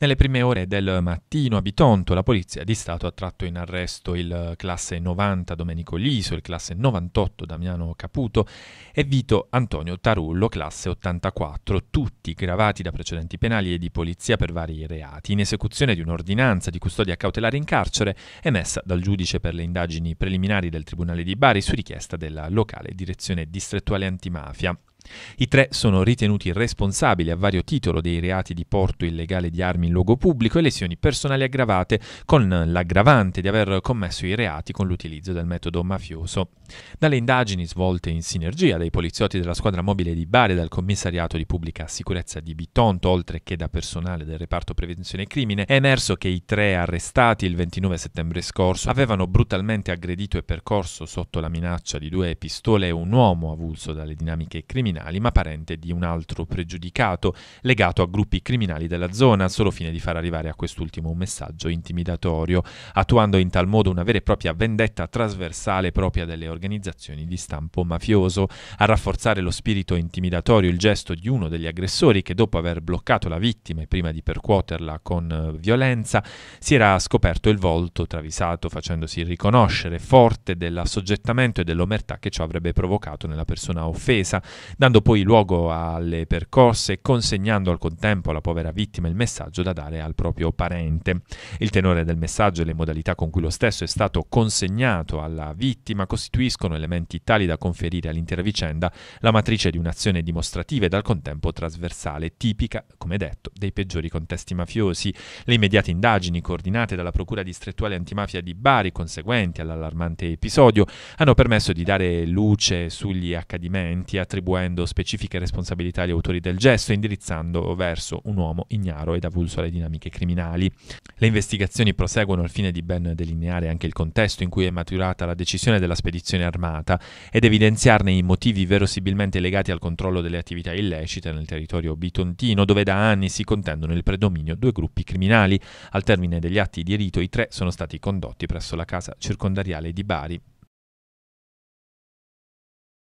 Nelle prime ore del mattino a Bitonto la Polizia di Stato ha tratto in arresto il eh, classe 90 Domenico Liso, il classe 98 Damiano Caputo e Vito Antonio Tarullo, classe 84, tutti gravati da precedenti penali e di polizia per vari reati, in esecuzione di un'ordinanza di custodia cautelare in carcere emessa dal giudice per le indagini preliminari del Tribunale di Bari su richiesta della locale direzione distrettuale antimafia. I tre sono ritenuti responsabili a vario titolo dei reati di porto illegale di armi in luogo pubblico e lesioni personali aggravate, con l'aggravante di aver commesso i reati con l'utilizzo del metodo mafioso. Dalle indagini svolte in sinergia dai poliziotti della squadra mobile di Bari e dal commissariato di pubblica sicurezza di Bitonto, oltre che da personale del reparto prevenzione crimine, è emerso che i tre arrestati il 29 settembre scorso avevano brutalmente aggredito e percorso sotto la minaccia di due pistole un uomo avulso dalle dinamiche criminali criminali, ma parente di un altro pregiudicato, legato a gruppi criminali della zona, solo fine di far arrivare a quest'ultimo un messaggio intimidatorio, attuando in tal modo una vera e propria vendetta trasversale propria delle organizzazioni di stampo mafioso. A rafforzare lo spirito intimidatorio il gesto di uno degli aggressori che dopo aver bloccato la vittima e prima di percuoterla con eh, violenza, si era scoperto il volto travisato facendosi riconoscere forte dell'assoggettamento e dell'omertà che ciò avrebbe provocato nella persona offesa dando poi luogo alle percosse e consegnando al contempo alla povera vittima il messaggio da dare al proprio parente. Il tenore del messaggio e le modalità con cui lo stesso è stato consegnato alla vittima costituiscono elementi tali da conferire all'intera vicenda la matrice di un'azione dimostrativa e dal contempo trasversale, tipica, come detto, dei peggiori contesti mafiosi. Le immediate indagini coordinate dalla Procura distrettuale antimafia di Bari, conseguenti all'allarmante episodio, hanno permesso di dare luce sugli accadimenti attribuendo attribuendo specifiche responsabilità agli autori del gesto e indirizzando verso un uomo ignaro ed avulso alle dinamiche criminali. Le investigazioni proseguono al fine di ben delineare anche il contesto in cui è maturata la decisione della spedizione armata ed evidenziarne i motivi verosimilmente legati al controllo delle attività illecite nel territorio bitontino, dove da anni si contendono il predominio due gruppi criminali. Al termine degli atti di rito i tre sono stati condotti presso la casa circondariale di Bari.